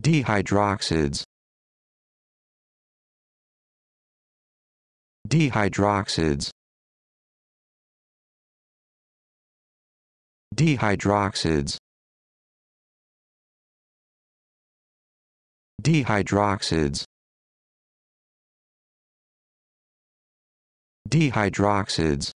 Dehydroxids Dehydroxids Dehydroxids Dehydroxids Dehydroxids